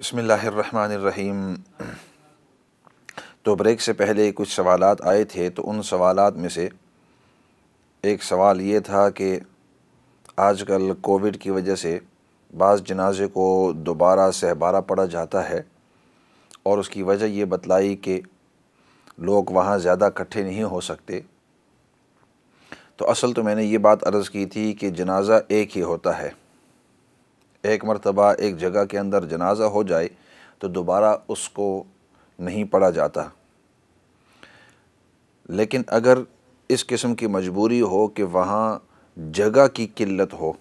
बसमीम तो ब्रेक से पहले कुछ सवाल आए थे तो उन सवाल में से एक सवाल ये था कि आजकल कोविड की वजह से बाज़ जनाजे को दोबारा सहबारा पड़ा जाता है और उसकी वजह ये बतलाई कि लोग वहाँ ज़्यादा इकट्ठे नहीं हो सकते तो असल तो मैंने ये बात अर्ज़ की थी कि जनाज़ा एक ही होता है एक मरतबा एक जगह के अंदर जनाजा हो जाए तो दोबारा उसको नहीं पढ़ा जाता लेकिन अगर इस किस्म की मजबूरी हो कि वहाँ जगह की किल्लत हो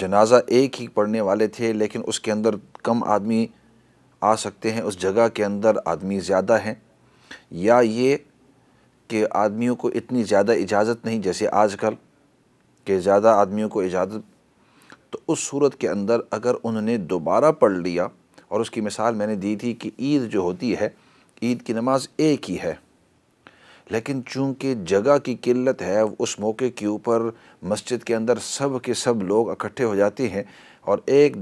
जनाजा एक ही पढ़ने वाले थे लेकिन उसके अंदर कम आदमी आ सकते हैं उस जगह के अंदर आदमी ज़्यादा हैं या ये कि आदमियों को इतनी ज़्यादा इजाज़त नहीं जैसे आजकल कि ज़्यादा आदमियों को इजाज़त तो उस सूरत के अंदर अगर उन्होंने दोबारा पढ़ लिया और उसकी मिसाल मैंने दी थी कि ईद जो होती है ईद की नमाज एक ही है लेकिन चूंकि जगह की किल्लत है उस मौके के ऊपर मस्जिद के अंदर सब के सब लोग इकट्ठे हो जाते हैं और एक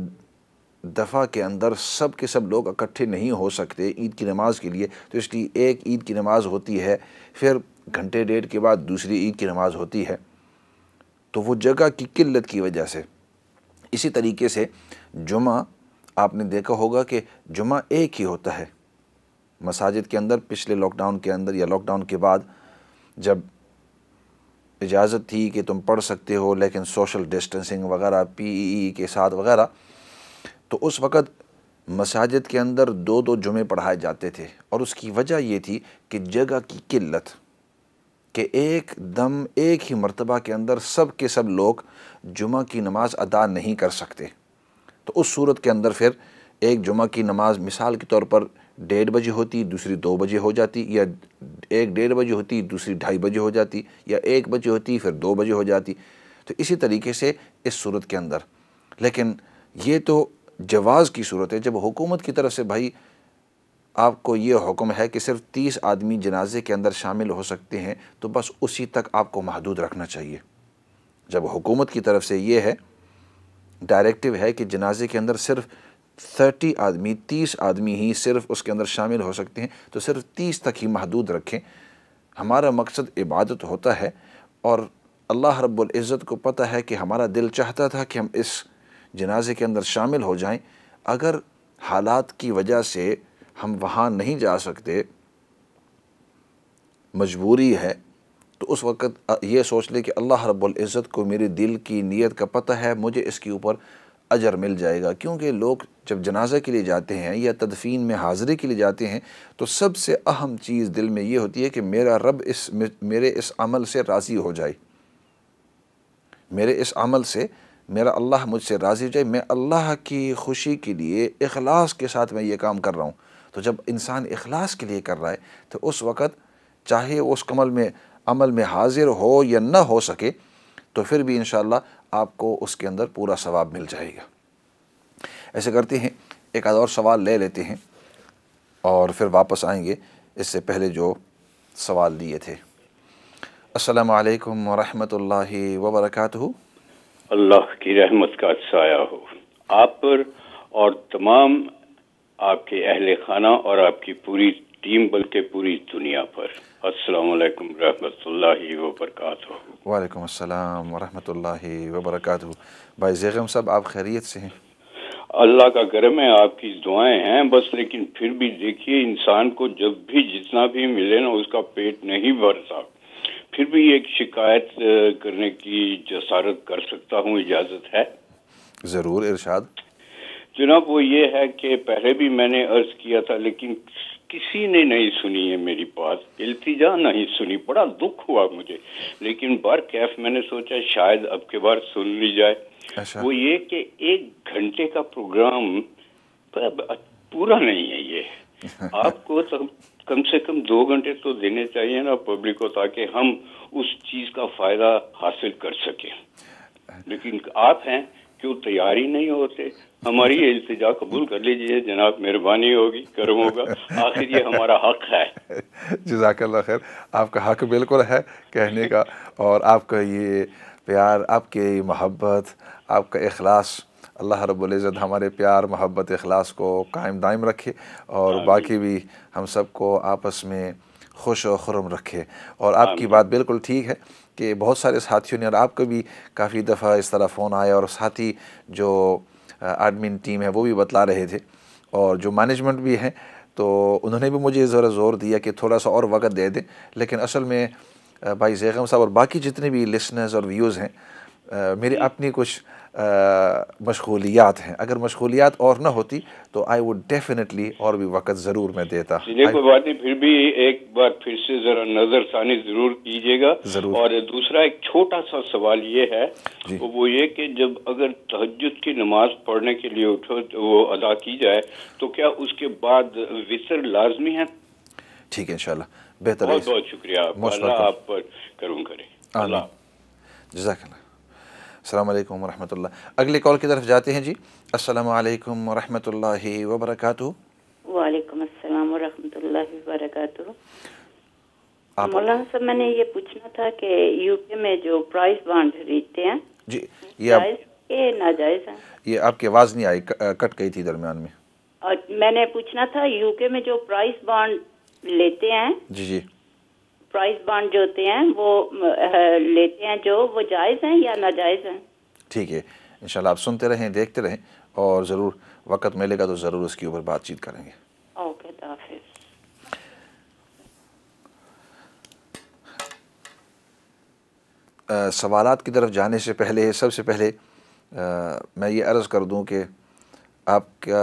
दफ़ा के अंदर सब के सब लोग इकट्ठे नहीं हो सकते ईद की नमाज़ के लिए तो इसलिए एक ईद की नमाज़ होती है फिर घंटे डेढ़ के बाद दूसरी ईद की नमाज़ होती है तो वो जगह की किल्लत की वजह से इसी तरीके से जुमा आपने देखा होगा कि जुमा एक ही होता है मसाजिद के अंदर पिछले लॉकडाउन के अंदर या लॉकडाउन के बाद जब इजाज़त थी कि तुम पढ़ सकते हो लेकिन सोशल डिस्टेंसिंग वगैरह पीई e e के साथ वगैरह तो उस वक़्त मसाजिद के अंदर दो दो जुमे पढ़ाए जाते थे और उसकी वजह ये थी कि जगह की किल्लत कि एक दम एक ही मर्तबा के अंदर सब के सब लोग जुमा की नमाज़ अदा नहीं कर सकते तो उस सूरत के अंदर फिर एक जुमा की नमाज मिसाल के तौर पर डेढ़ बजे होती दूसरी दो बजे हो जाती या एक डेढ़ बजे होती दूसरी ढाई बजे हो जाती या एक बजे होती फिर दो बजे हो जाती तो इसी तरीके से इस सूरत के अंदर लेकिन ये तो जवाज़ की सूरत है जब हुकूमत की तरफ से भाई आपको ये हुक्म है कि सिर्फ तीस आदमी जनाजे के अंदर शामिल हो सकते हैं तो बस उसी तक आपको महदूद रखना चाहिए जब हुकूमत की तरफ से ये है डायरेक्टिव है कि जनाजे के अंदर सिर्फ थर्टी आदमी तीस आदमी ही सिर्फ उसके अंदर शामिल हो सकते हैं तो सिर्फ तीस तक ही महदूद रखें हमारा मकसद इबादत होता है और अल्लाह रब्बुल इज़्ज़त को पता है कि हमारा दिल चाहता था कि हम इस जनाजे के अंदर शामिल हो जाएं अगर हालात की वजह से हम वहाँ नहीं जा सकते मजबूरी है तो उस वक़्त ये सोच ले कि अल्लाह इज़्ज़त को मेरे दिल की नीयत का पता है मुझे इसके ऊपर अजर मिल जाएगा क्योंकि लोग जब जनाजे के लिए जाते हैं या तदफीन में हाज़री के लिए जाते हैं तो सबसे अहम चीज़ दिल में ये होती है कि मेरा रब इस मेरे इस अमल से राज़ी हो जाए मेरे इस अमल से मेरा अल्लाह मुझसे राज़ी हो जाए मैं अल्लाह की खुशी के लिए अखलास के साथ मैं ये काम कर रहा हूँ तो जब इंसान अखलास के लिए कर रहा है तो उस वक़्त चाहे उस कमल में अमल में हाजिर हो या न हो सके तो फिर भी इन आपको उसके अंदर पूरा सवाब मिल जाएगा ऐसे करते हैं एक आध और सवाल ले लेते हैं और फिर वापस आएंगे इससे पहले जो सवाल दिए थे अस्सलाम वालेकुम रहमतुल्लाहि व अल्लाह की रहमत का साया हो आप पर और तमाम आपके अहल खाना और आपकी पूरी टीम बल्कि पूरी दुनिया पर अस्सलाम वालेकुम रहमतुल्लाहि भाई जैगम साहब आप खैरियत से हैं अल्लाह का करम है आपकी दुआएं हैं बस लेकिन फिर भी देखिए इंसान को जब भी जितना भी मिले ना उसका पेट नहीं भरता फिर भी एक शिकायत करने की जसारत कर सकता हूँ इजाज़त है ज़रूर इरशाद जनाब वो ये है कि पहले भी मैंने अर्ज किया था लेकिन किसी ने नहीं सुनी है मेरी बात इल्तिजा नहीं सुनी बड़ा दुख हुआ मुझे लेकिन बार कैफ मैंने सोचा शायद अब के बार सुन ली जाए अच्छा। वो ये कि एक घंटे का प्रोग्राम पूरा नहीं है ये आपको तो कम से कम दो घंटे तो देने चाहिए ना पब्लिक को ताकि हम उस चीज का फायदा हासिल कर सके अच्छा। लेकिन आप हैं क्यों तैयारी नहीं होते हमारी ये इल्तजा कबूल कर लीजिए जनाब मेहरबानी होगी करम होगा आखिर ये हमारा हक है जजाकल्ला खैर आपका हक बिल्कुल है कहने का और आपका ये प्यार आपके ये मोहब्बत आपका अखलास अल्लाह रब्ज़त हमारे प्यार मोहब्बत अखलास को कायम दायम रखे और बाकी भी हम सबको आपस में खुश और खुरम रखे और आपकी बात बिल्कुल ठीक है कि बहुत सारे साथियों ने और आपको भी काफ़ी दफ़ा इस तरह फ़ोन आया और साथी जो एडमिन टीम है वो भी बतला रहे थे और जो मैनेजमेंट भी है तो उन्होंने भी मुझे ज़रा ज़ोर दिया कि थोड़ा सा और वक्त दे दें लेकिन असल में भाई जैगम साहब और बाकी जितने भी लिसनर्स और व्यूज़ हैं मेरी अपनी कुछ मशगूलियात हैं अगर मशगूलियात और ना होती तो आई वुड डेफिनेटली और भी वक्त ज़रूर मैं देता बात फिर भी एक बार फिर से ज़रा नज़रसानी ज़रूर कीजिएगा ज़रूर और दूसरा एक छोटा सा सवाल ये है तो वो ये कि जब अगर तहजद की नमाज पढ़ने के लिए उठो तो वो अदा की जाए तो क्या उसके बाद विसर लाजमी है ठीक है इनशाला बेहतर बहुत बहुत शुक्रिया आप पर करूँ करें अल्लाह अल्लाम वरहमल अगले कॉल की तरफ जाते हैं जी असल वालेकुम वरक वबरकातुहू मैंने ये पूछना था कि यूके में जो प्राइस बांड खरीदते हैं जी ये आप ये नाजायज है ये आपकी आवाज़ नहीं आई कट गई थी दरमियान में और मैंने पूछना था यूके में जो प्राइस बांड लेते हैं जी जी प्राइस बॉन्ड जो होते हैं वो लेते हैं जो वो जायज़ हैं या नाजायज़ हैं ठीक है इंशाल्लाह आप सुनते रहें देखते रहें और ज़रूर वक्त मिलेगा तो ज़रूर उसके ऊपर बातचीत करेंगे तो सवाल की तरफ जाने से पहले सबसे पहले आ, मैं ये अर्ज़ कर दूं कि आपका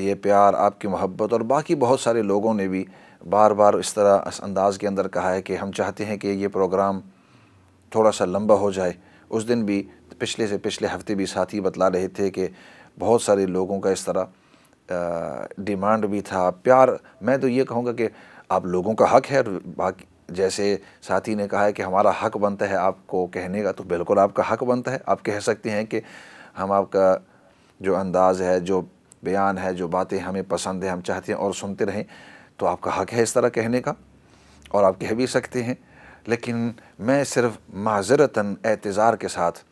ये प्यार आपकी मोहब्बत और बाकी बहुत सारे लोगों ने भी बार बार इस तरह इस अंदाज़ के अंदर कहा है कि हम चाहते हैं कि ये प्रोग्राम थोड़ा सा लंबा हो जाए उस दिन भी पिछले से पिछले हफ्ते भी साथी बतला रहे थे कि बहुत सारे लोगों का इस तरह डिमांड भी था प्यार मैं तो ये कहूँगा कि आप लोगों का हक है बाकी जैसे साथी ने कहा है कि हमारा हक बनता है आपको कहने का तो बिल्कुल आपका हक बनता है आप कह सकते हैं कि हम आपका जो अंदाज़ है जो बयान है जो बातें हमें पसंद है हम चाहते हैं और सुनते रहें तो आपका हक है इस तरह कहने का और आप कह भी सकते हैं लेकिन मैं सिर्फ माजरतन एतज़ार के साथ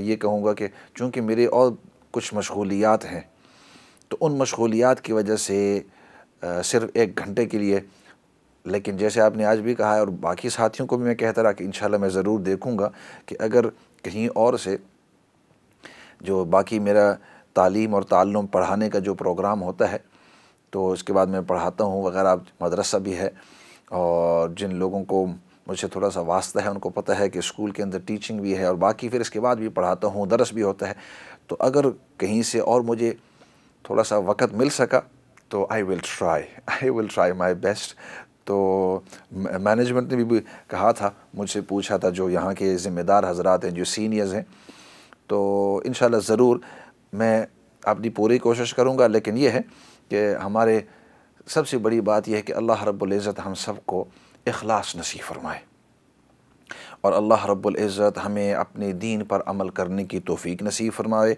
ये कहूँगा कि चूँकि मेरे और कुछ मशगूलियात हैं तो उन मशगूलियात की वजह से सिर्फ एक घंटे के लिए लेकिन जैसे आपने आज भी कहा है और बाकी साथियों को भी मैं कहता रहा कि इन मैं ज़रूर देखूँगा कि अगर कहीं और से जो बाकी मेरा तालीम और ताल्लुम पढ़ाने का जो प्रोग्राम होता है तो उसके बाद मैं पढ़ाता हूँ वगैरह मदरसा भी है और जिन लोगों को मुझे थोड़ा सा वास्ता है उनको पता है कि स्कूल के अंदर टीचिंग भी है और बाकी फिर इसके बाद भी पढ़ाता हूँ दरस भी होता है तो अगर कहीं से और मुझे थोड़ा सा वक़्त मिल सका तो I will try I will try my best तो मैनेजमेंट ने भी कहा था मुझसे पूछा था जो यहाँ के ज़िम्मेदार हजरात हैं जो सीनियर्स हैं तो इन ज़रूर मैं अपनी पूरी कोशिश करूँगा लेकिन ये है कि हमारे सबसे बड़ी बात यह है कि अल्लाह रब्ज़त हम सबको अखलास नसीब फरमाए और अल्लाह रब्ज़त हमें अपने दीन पर अमल करने की तोफ़ी नसीब फरमाए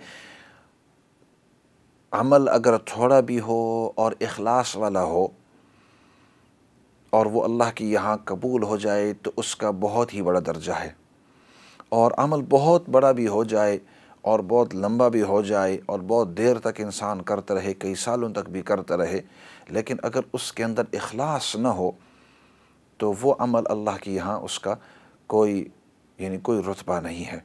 अमल अगर थोड़ा भी हो और अखलास वाला हो और वो अल्लाह के यहाँ कबूल हो जाए तो उसका बहुत ही बड़ा दर्जा है और अमल बहुत बड़ा भी हो जाए और बहुत लंबा भी हो जाए और बहुत देर तक इंसान करता रहे कई सालों तक भी करता रहे लेकिन अगर उसके अंदर अखलास न हो तो वो अमल अल्लाह के यहाँ उसका कोई यानी कोई रुतबा नहीं है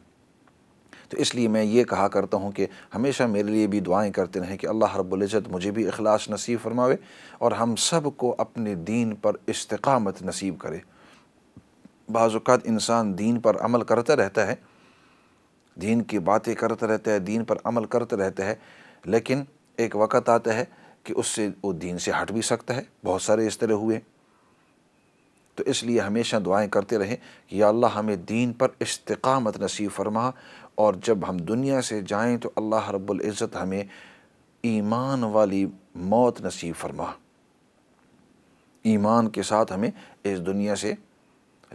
तो इसलिए मैं ये कहा करता हूँ कि हमेशा मेरे लिए भी दुआएं करते रहें कि अल्लाह रब्ज़त मुझे भी अखलास नसीब फरमावे और हम सब को अपने दीन पर इस्तकामत नसीब करे बाज़ात इंसान दीन पर अमल करता रहता है दीन की बातें करते रहते हैं दीन पर अमल करते रहते हैं लेकिन एक वक़्त आता है कि उससे वो दीन से हट भी सकता है बहुत सारे इस तरह हुए तो इसलिए हमेशा दुआएं करते रहें कि या अल्लाह हमें दीन पर इस्तकामत नसीब फरमा और जब हम दुनिया से जाएं तो अल्लाह रब्बुल इज़्ज़त हमें ईमान वाली मौत नसीब फरमा ईमान के साथ हमें इस दुनिया से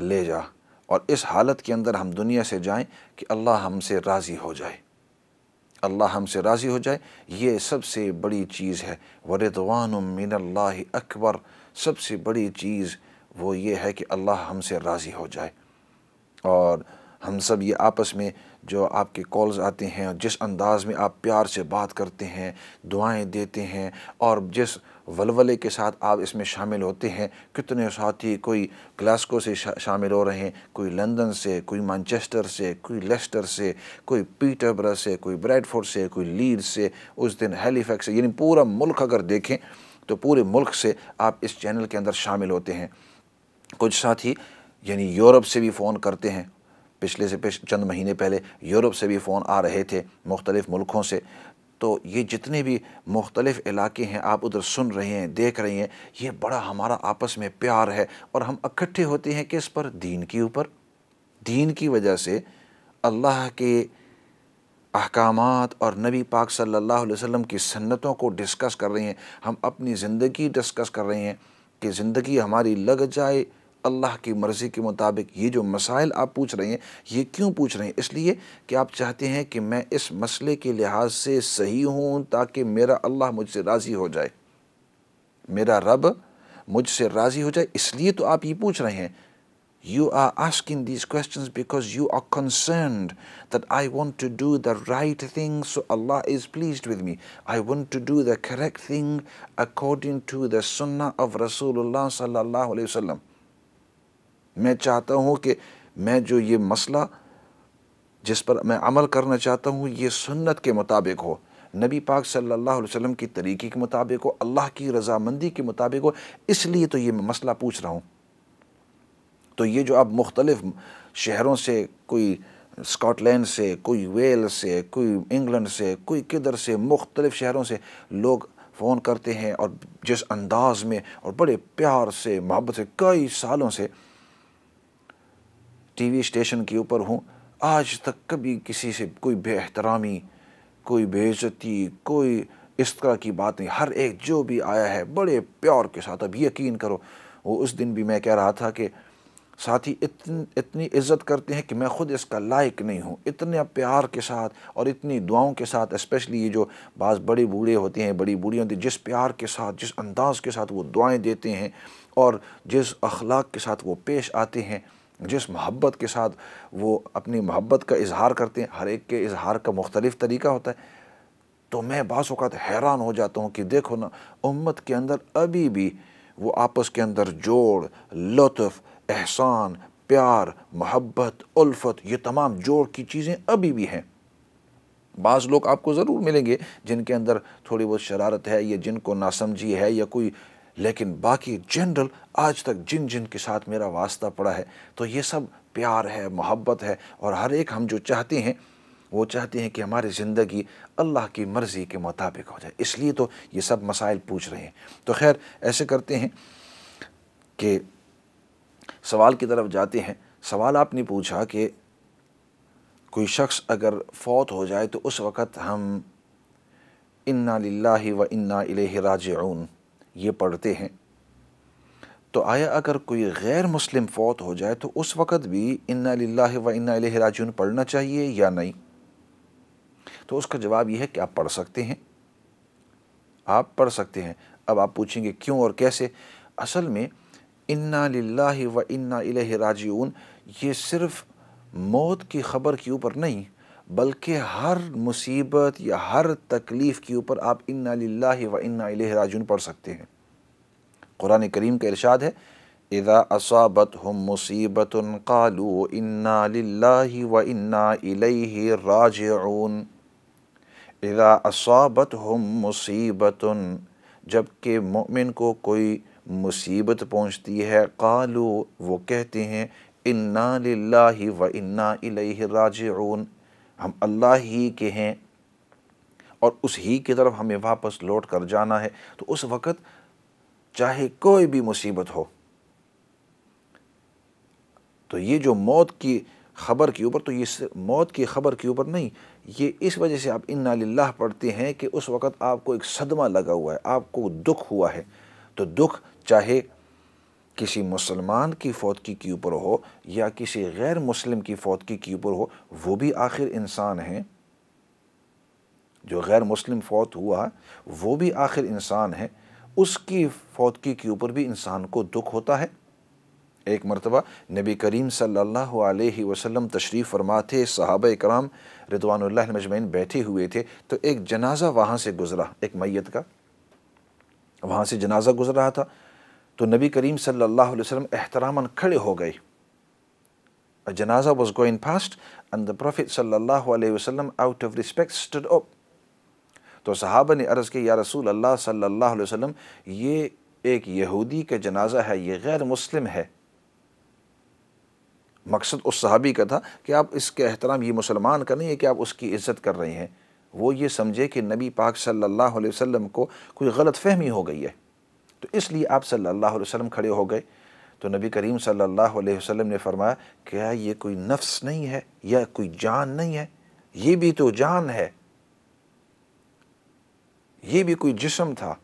ले जा और इस हालत के अंदर हम दुनिया से जाएं कि अल्लाह हमसे राज़ी हो जाए अल्लाह हमसे राज़ी हो जाए ये सबसे बड़ी चीज़ है वरिदवान मिन अल्लाह अकबर सबसे बड़ी चीज़ वो ये है कि अल्लाह हमसे राज़ी हो जाए और हम सब ये आपस में जो आपके कॉल्स आते हैं जिस अंदाज़ में आप प्यार से बात करते हैं दुआएं देते हैं और जिस वलवले के साथ आप इसमें शामिल होते हैं कितने साथी कोई ग्लास्को से शा, शामिल हो रहे हैं कोई लंदन से कोई मानचेस्टर से कोई लेस्टर से कोई पीटरबरा से कोई ब्रैडफोर्ड से कोई लीड से उस दिन हेलीफैक्स से यानी पूरा मुल्क अगर देखें तो पूरे मुल्क से आप इस चैनल के अंदर शामिल होते हैं कुछ साथी यानी यूरोप से भी फ़ोन करते हैं पिछले से पिछ चंद महीने पहले यूरोप से भी फ़ोन आ रहे थे मुख्तलिफ़ मुल्कों से तो ये जितने भी मुख्तलिफ़ इलाके हैं आप उधर सुन रहे हैं देख रहे हैं ये बड़ा हमारा आपस में प्यार है और हम इकट्ठे होते हैं किस पर दीन के ऊपर दीन की वजह से अल्लाह के अहकाम और नबी पाक सल्लल्लाहु अलैहि वसल्लम की सन्नतों को डिस्कस कर रहे हैं हम अपनी ज़िंदगी डिस्कस कर रहे हैं कि ज़िंदगी हमारी लग जाए अल्लाह की मर्ज़ी के मुताबिक ये जो मसाइल आप पूछ रहे हैं ये क्यों पूछ रहे हैं इसलिए कि आप चाहते हैं कि मैं इस मसले के लिहाज से सही हूँ ताकि मेरा अल्लाह मुझसे राज़ी हो जाए मेरा रब मुझसे राज़ी हो जाए इसलिए तो आप ये पूछ रहे हैं you are asking these question because you are concern that I want to do the right thing so अल्लाह is please with me I want to do the correct thing according to the सुन्ना of रसूल सल्ला वसम मैं चाहता हूँ कि मैं जो ये मसला जिस पर मैं अमल करना चाहता हूँ ये सुन्नत के मुताबिक हो नबी पाक सल्लल्लाहु अलैहि वसल्लम की तरीक़े के मुताबिक हो अल्लाह की रजामंदी के मुताबिक हो इसलिए तो ये मसला पूछ रहा हूँ तो ये जो अब मुख्तलिफ़ शहरों से कोई स्कॉटलैंड से कोई वेल से कोई इंग्लैंड से कोई किधर से मुख्तलिफ़ शहरों से लोग फ़ोन करते हैं और जिस अंदाज़ में और बड़े प्यार से मोहब्बत से कई सालों से टीवी स्टेशन के ऊपर हूँ आज तक कभी किसी से कोई बेहतरामी कोई बेइज्जती कोई इस तरह की बात नहीं हर एक जो भी आया है बड़े प्यार के साथ अब यकीन करो वो उस दिन भी मैं कह रहा था कि साथी इतन, इतनी इज्जत करते हैं कि मैं ख़ुद इसका लायक नहीं हूँ इतने प्यार के साथ और इतनी दुआओं के साथ स्पेशली ये जो बाज़ बड़े बूढ़े होते हैं बड़ी बूढ़ी होती हैं जिस प्यार के साथ जिस अंदाज़ के साथ वो दुआएं देते हैं और जिस अखलाक के साथ वो पेश आते हैं जिस मोहब्बत के साथ वो अपनी मोहब्बत का इजहार करते हैं हर एक के इजहार का मुख्तलिफ़ तरीका होता है तो मैं बाज़ात हैरान हो जाता हूँ कि देखो ना उम्मत के अंदर अभी भी वो आपस के अंदर जोड़ लुत्फ़ एहसान प्यार मोहब्बत उल्फत ये तमाम जोड़ की चीज़ें अभी भी हैं बाज़ लोग आपको ज़रूर मिलेंगे जिनके अंदर थोड़ी बहुत शरारत है या जिनको नासमझी है या कोई लेकिन बाकी जनरल आज तक जिन जिन के साथ मेरा वास्ता पड़ा है तो ये सब प्यार है मोहब्बत है और हर एक हम जो चाहते हैं वो चाहते हैं कि हमारी ज़िंदगी अल्लाह की मर्ज़ी के मुताबिक हो जाए इसलिए तो ये सब मसाइल पूछ रहे हैं तो खैर ऐसे करते हैं कि सवाल की तरफ जाते हैं सवाल आपने पूछा कि कोई शख्स अगर फौत हो जाए तो उस वक़्त हम इन्ना लाही व इन्ना राजऊन ये पढ़ते हैं तो आया अगर कोई गैर मुस्लिम फौत हो जाए तो उस वक़्त भी इन्ना ला व इन्ना राजून पढ़ना चाहिए या नहीं तो उसका जवाब यह है कि आप पढ़ सकते हैं आप पढ़ सकते हैं अब आप पूछेंगे क्यों और कैसे असल में इन्ना ला व इन्ना राजून ये सिर्फ़ मौत की ख़बर के ऊपर नहीं बल्कि हर मुसीबत या हर तकलीफ़ के ऊपर आप इन्ना ला व इन्ना राजून पढ़ सकते हैं कुरान करीम का इरशाद है इज़ा असाबत हम मुसीबत कालू इन्ना लिल्ला व इन्ना राजून इज़ा असाबत हम मुसीबत जबकि मोमिन को कोई मुसीबत पहुँचती है कालू वो कहते हैं इन्ना लिल्लाहि व इन्ना इलैहि राजिऊन हम अल्लाह ही के हैं और उस ही की तरफ हमें वापस लौट कर जाना है तो उस वक़्त चाहे कोई भी मुसीबत हो तो ये जो मौत की ख़बर के ऊपर तो ये मौत की ख़बर के ऊपर नहीं ये इस वजह से आप इन्ना लिल्लाह पढ़ते हैं कि उस वक़्त आपको एक सदमा लगा हुआ है आपको दुख हुआ है तो दुख चाहे किसी मुसलमान की फौतकी के ऊपर हो या किसी गैर मुस्लिम की फौतगी के ऊपर हो वो भी आखिर इंसान हैं जो गैर मुस्लिम फौत हुआ वो भी आखिर इंसान है उसकी फौतकी के ऊपर भी इंसान को दुख होता है एक मरतबा नबी करीम सल्लल्लाहु अलैहि वसल्लम तशरीफ़ फरमा थे सहाब कराम रिदवान मजमैन बैठे हुए थे तो एक जनाजा वहाँ से गुज़रा एक मैत का वहाँ से जनाजा गुज़र रहा था तो नबी करीम सल्लल्लाहु अलैहि वसल्लम एहतरामन खड़े हो गए अ जनाजा was going fast and the Prophet सल्लल्लाहु अलैहि वसल्लम out of respect stood up तो सहाबा ने अर्ज़ किया या रसूल अल्लाह सल्लल्लाहु अलैहि वसल्लम ये एक यहूदी का जनाजा है ये गैर मुस्लिम है मकसद उस सहाबी का था कि आप इसके एहतराम ये मुसलमान का नहीं है कि आप उसकी इज़्ज़त कर रहे हैं वो ये समझे कि नबी पाक सल्लल्लाहु अलैहि वसल्लम को कोई गलत फहमी हो गई है तो इसलिए आप सल्लल्लाहु अलैहि वसल्लम खड़े हो गए तो नबी करीम सल्लल्लाहु अलैहि वसल्लम ने फरमाया क्या ये कोई नफ्स नहीं है या कोई जान नहीं है ये भी तो जान है ये भी कोई जिसम था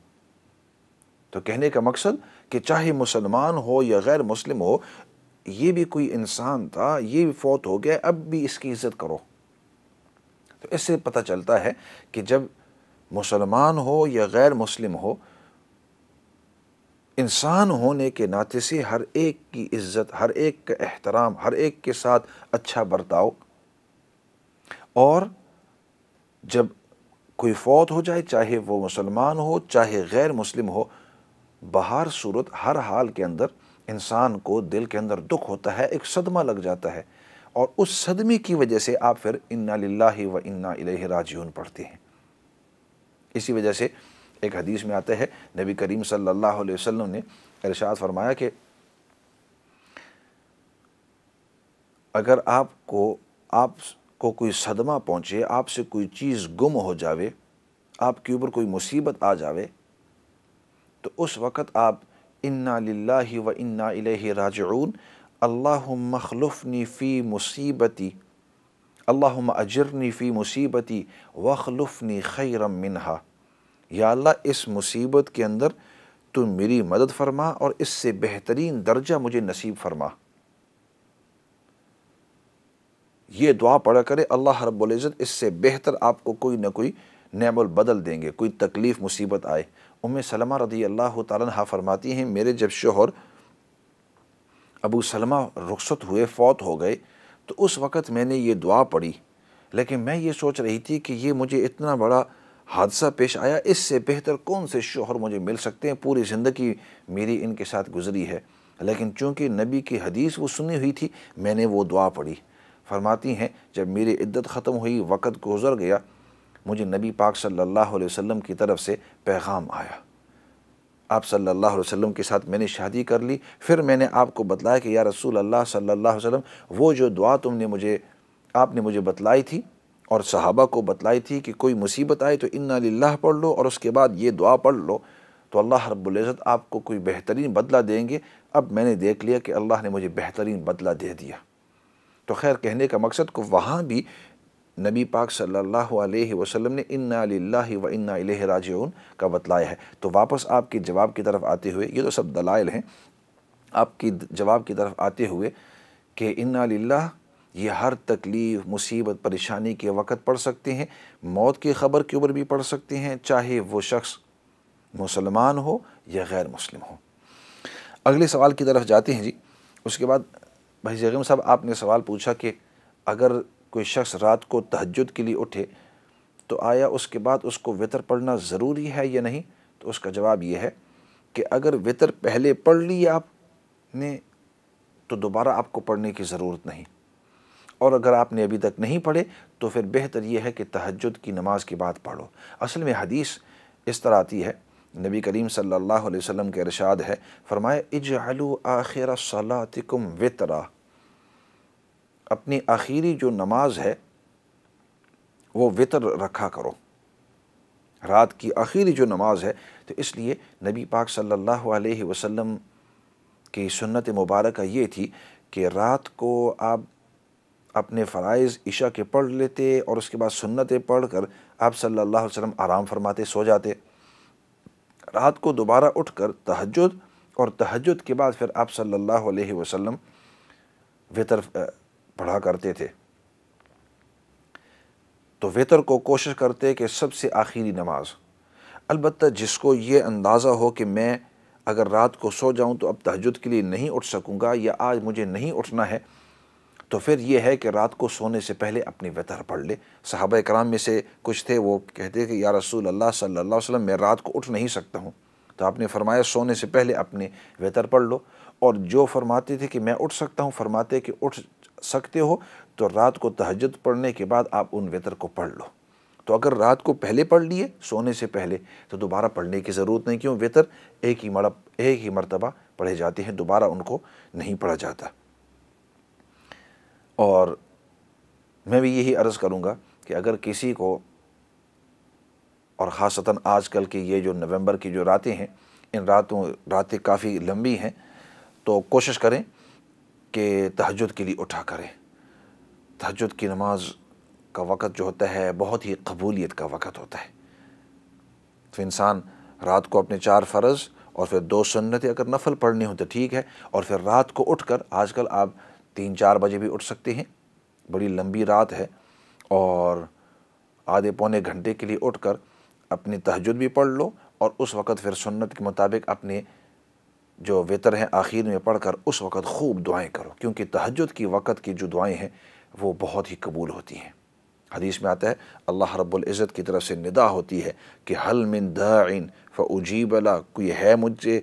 तो कहने का मकसद कि चाहे मुसलमान हो या गैर मुस्लिम हो ये भी कोई इंसान था ये भी फौत हो गया अब भी इसकी इज्जत करो तो इससे पता चलता है कि जब मुसलमान हो या गैर मुस्लिम हो इंसान होने के नाते से हर एक की इज्जत हर एक का एहतराम हर एक के साथ अच्छा बर्ताव और जब कोई फौत हो जाए चाहे वो मुसलमान हो चाहे गैर मुस्लिम हो बाहर सूरत हर हाल के अंदर इंसान को दिल के अंदर दुख होता है एक सदमा लग जाता है और उस सदमे की वजह से आप फिर इन्ना लाही व इन्ना इलेह राजीन पढ़ते हैं इसी वजह से एक हदीस में आते हैं नबी करीम सल्लल्लाहु अलैहि वसल्लम ने इरशाद फरमाया कि अगर आपको को कोई सदमा पहुँचे आपसे कोई चीज़ गुम हो जावे आपके ऊपर कोई मुसीबत आ जावे तो उस वक़्त आप इन्ना लाही व इन्ना राजून अल्लाह मखलुफ़नी फ़ी मुसीबती अल्लाह अजरनी फ़ी मुसीबती वखलुफ़नी खैरम मिनहा या अल्लाह इस मुसीबत के अंदर तुम मेरी मदद फरमा और इससे बेहतरीन दर्जा मुझे नसीब फरमा ये दुआ पढ़ा करे अल्लाह रब्ज़त इससे बेहतर आपको कोई ना कोई नमल बदल देंगे कोई तकलीफ़ मुसीबत आए उम सलमा रदी अल्लाह तहा फरमाती हैं मेरे जब शोहर अबू सलमा रुखसत हुए फौत हो गए तो उस वक़्त मैंने ये दुआ पढ़ी लेकिन मैं ये सोच रही थी कि ये मुझे इतना बड़ा हादसा पेश आया इससे बेहतर कौन से शोहर मुझे मिल सकते हैं पूरी ज़िंदगी मेरी इनके साथ गुजरी है लेकिन चूँकि नबी की हदीस वो सुनी हुई थी मैंने वो दुआ पढ़ी फरमाती हैं जब मेरी इद्दत ख़त्म हुई वक़्त गुजर गया मुझे नबी पाक सल्लल्लाहु अलैहि वसल्लम की तरफ से पैगाम आया आप सल्लल्लाहु अलैहि वसल्लम के साथ मैंने शादी कर ली फिर मैंने आपको बतलाया कि या रसूल अल्लाह सल्लल्लाहु अलैहि वसल्लम वो जो दुआ तुमने मुझे आपने मुझे बतलाई थी और सहाबा को बतलाई थी कि कोई मुसीबत आए तो इन्ना लाला पढ़ लो और उसके बाद ये दुआ पढ़ लो तो अल्लाह रबुल्जत आपको कोई बेहतरीन बदला देंगे अब मैंने देख लिया कि अल्लाह ने मुझे बेहतरीन बदला दे दिया तो खैर कहने का मकसद को वहाँ भी नबी पाक सल्लल्लाहु अलैहि वसल्लम ने इन्ना लिल्लाहि व इन्ना इलैहि राजिऊन का बतलाया है तो वापस आपके जवाब की तरफ आते हुए ये तो सब दलाइल हैं आपकी जवाब की तरफ आते हुए कि इन्ना लिल्लाह ये हर तकलीफ़ मुसीबत परेशानी के वक़्त पढ़ सकते हैं मौत की ख़बर के ऊपर भी पढ़ सकते हैं चाहे वो शख्स मुसलमान हो या गैर मुस्लिम हो अगले सवाल की तरफ जाते हैं जी उसके बाद भाई जगम साहब आपने सवाल पूछा कि अगर कोई शख्स रात को तहजद के लिए उठे तो आया उसके बाद उसको वितर पढ़ना ज़रूरी है या नहीं तो उसका जवाब यह है कि अगर वितर पहले पढ़ ली आपने तो दोबारा आपको पढ़ने की ज़रूरत नहीं और अगर आपने अभी तक नहीं पढ़े तो फिर बेहतर यह है कि तहजद की नमाज के बाद पढ़ो असल में हदीस इस तरह आती है नबी करीम सल्लल्लाहु अलैहि वसल्लम के इरशाद है फरमाए इजअलु आखिर सलातिकुम वितरा अपनी आखिरी जो नमाज है वो वितर रखा करो रात की आखिरी जो नमाज है तो इसलिए नबी पाक सल्लल्लाहु अलैहि वसल्लम की सुन्नत मुबारक ये थी कि रात को आप अपने फ़रज़ ईशा के पढ़ लेते और उसके बाद सुन्नतें पढ़ कर आप सल्ला वसम आराम फरमाते सो जाते रात को दोबारा उठ कर तहजद और तहजद के बाद फिर आप सल्ला वसम वितर पढ़ा करते थे तो वितर को कोशिश करते कि सबसे आखिरी नमाज अलबत् जिसको ये अंदाज़ा हो कि मैं अगर रात को सो जाऊँ तो अब तहजद के लिए नहीं उठ सकूँगा या आज मुझे नहीं उठना है तो फिर ये है कि रात को सोने से पहले अपनी वतर पढ़ ले साहब कराम में से कुछ थे वो कहते कि या रसूल अल्लाह सल्ला वसलम मैं रात को उठ नहीं सकता हूँ तो आपने फरमाया सोने से पहले अपने वतर पढ़ लो और जो फरमाते थे कि मैं उठ सकता हूँ फरमाते कि उठ सकते हो तो रात को तहजद पढ़ने के बाद आप उन वेतर को पढ़ लो तो अगर रात को पहले पढ़ लिए सोने से पहले तो दोबारा पढ़ने की ज़रूरत नहीं क्यों वेतर एक ही मड़ा एक ही मरतबा पढ़े जाते हैं दोबारा उनको नहीं पढ़ा जाता और मैं भी यही अर्ज़ करूँगा कि अगर किसी को और ख़ासतन आजकल की ये जो नवंबर की जो रातें हैं इन रातों रातें काफ़ी लंबी हैं तो कोशिश करें कि तहजद के लिए उठा करें तहजद की नमाज का वक़्त जो होता है बहुत ही कबूलियत का वक़्त होता है तो इंसान रात को अपने चार फ़र्ज़ और फिर दो सन्नतें अगर नफल पढ़नी हो तो ठीक है और फिर रात को उठकर आजकल आप तीन चार बजे भी उठ सकते हैं बड़ी लंबी रात है और आधे पौने घंटे के लिए उठकर अपनी तहजद भी पढ़ लो और उस वक़्त फिर सुन्नत के मुताबिक अपने जो वितर हैं आखिर में पढ़कर उस वक़्त खूब दुआएं करो क्योंकि तहजद की वक़्त की जो दुआएं हैं वो बहुत ही कबूल होती हैं हदीस में आता है अल्लाह रब्बुल इज़्ज़त की तरफ से निदा होती है कि हल मिन दिन फ़ उजीबला कोई है मुझसे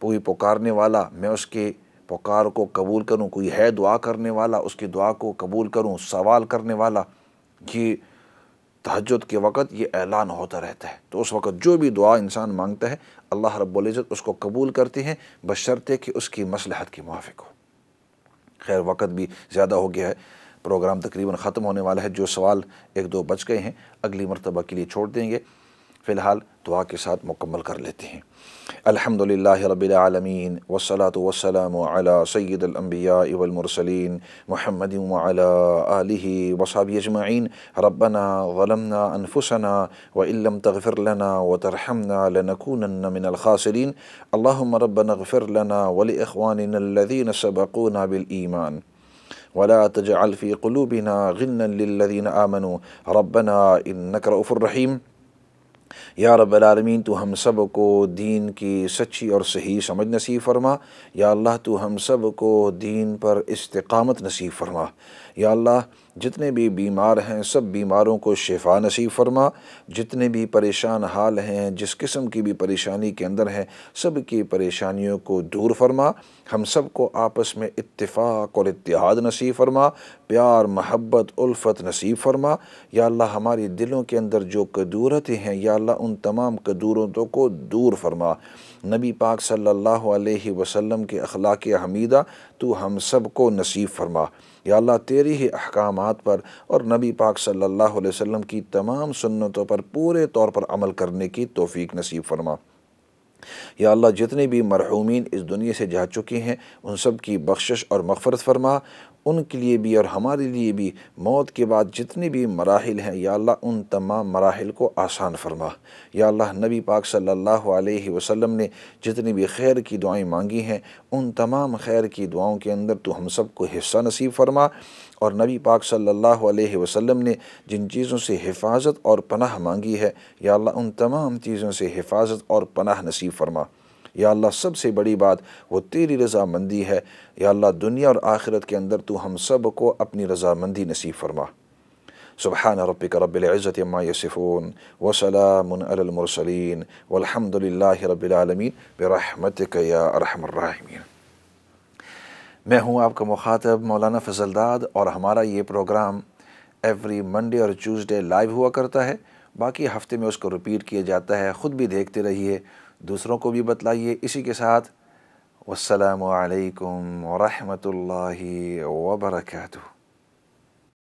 कोई पुकारने वाला मैं उसके पुकार को कबूल करूँ कोई है दुआ करने वाला उसकी दुआ को कबूल करूँ सवाल करने वाला ये तहजद के वक़्त ये ऐलान होता रहता है तो उस वक़्त जो भी दुआ इंसान मांगता है अल्लाह रब्ज़त उसको कबूल करते हैं बशर्ते कि उसकी मसलहत के मुआफ़ हो खैर वक़्त भी ज़्यादा हो गया है प्रोग्राम तकरीबन ख़त्म होने वाला है जो सवाल एक दो बच गए हैं अगली मरतबा के लिए छोड़ देंगे फ़िलहाल दुआ के साथ मुकम्मल कर लेते हैं अलहमदिल्ला रबालमीन वसलात वसलम सैदम्बिया इवलमरसलिन महमद आलि वसाब रबना वलमना अनफुसना व इलम तगफ़िरलना व तरहमना लनकून मिनख़ासरीन अल्लाम रबना गफ़िरलना वली अखवानदीन सबकूना बिलईमान ولا تجعل في قلوبنا غنا للذين آمنوا ربنا إنك رؤوف رحيم या रबालमीन तो हम सब को दीन की सच्ची और सही समझ नसीब फरमा या अल्लाह तो हम सब को दीन पर इस्तकामत नसीब फरमा या अल्लाह जितने भी बीमार हैं सब बीमारों को शिफा नसीब फरमा जितने भी परेशान हाल हैं जिस किस्म की भी परेशानी के अंदर हैं सब की परेशानियों को दूर फरमा हम सब को आपस में इत्तेफाक और इतिहाद नसीब फरमा प्यार महब्बत उल्फत नसीब फरमा या अल्लाह हमारे दिलों के अंदर जो कदूरतें हैं या अल्लाह उन तमाम कदूरतों को दूर फरमा नबी पाक सल्लल्लाहु अलैहि वसल्लम के अखलाक हमीदा तो हम सब को नसीब फरमा या अल्लाह तेरी ही अहकाम पर और नबी पाक सल्लल्लाहु अलैहि वसल्लम की तमाम सुन्नतों पर पूरे तौर पर अमल करने की तोफ़ी नसीब फरमा या अल्लाह जितने भी मरहूमिन इस दुनिया से जा चुके हैं उन सब की बख्शिश और मफ़रत फरमा उनके लिए भी और हमारे लिए भी मौत के बाद जितने भी मराहल हैं या अल्लाह उन तमाम मराहल को आसान फरमा या अल्लाह नबी पाक सल्लल्लाहु अलैहि वसल्लम ने जितनी भी खैर की दुआएं मांगी हैं उन तमाम खैर की दुआओं के अंदर तो हम सबको हिस्सा नसीब फरमा और नबी पाक सल्लल्लाहु अलैहि वसल्लम ने जिन चीज़ों से हिफाजत और पनाह मांगी है या अल्लाह उन तमाम चीज़ों से हिफाजत और पनाह नसीब फरमा या अल्लाह सबसे बड़ी बात वो तेरी रजामंदी है या अल्लाह दुनिया और आखिरत के अंदर तो हम सब को अपनी रजामंदी नसीब फरमा सुबहान रबिक रबिलज़त यसफ़ून वसलामसलिन वलहमदिल्ला रबालमीन बरहमत मैं हूं आपका मुखातब मौलाना फजलदाद और हमारा ये प्रोग्राम एवरी मंडे और ट्यूसडे लाइव हुआ करता है बाकी हफ्ते में उसको रिपीट किया जाता है ख़ुद भी देखते रहिए दूसरों को भी बतलाइए इसी के साथ वालकम ला वबरकू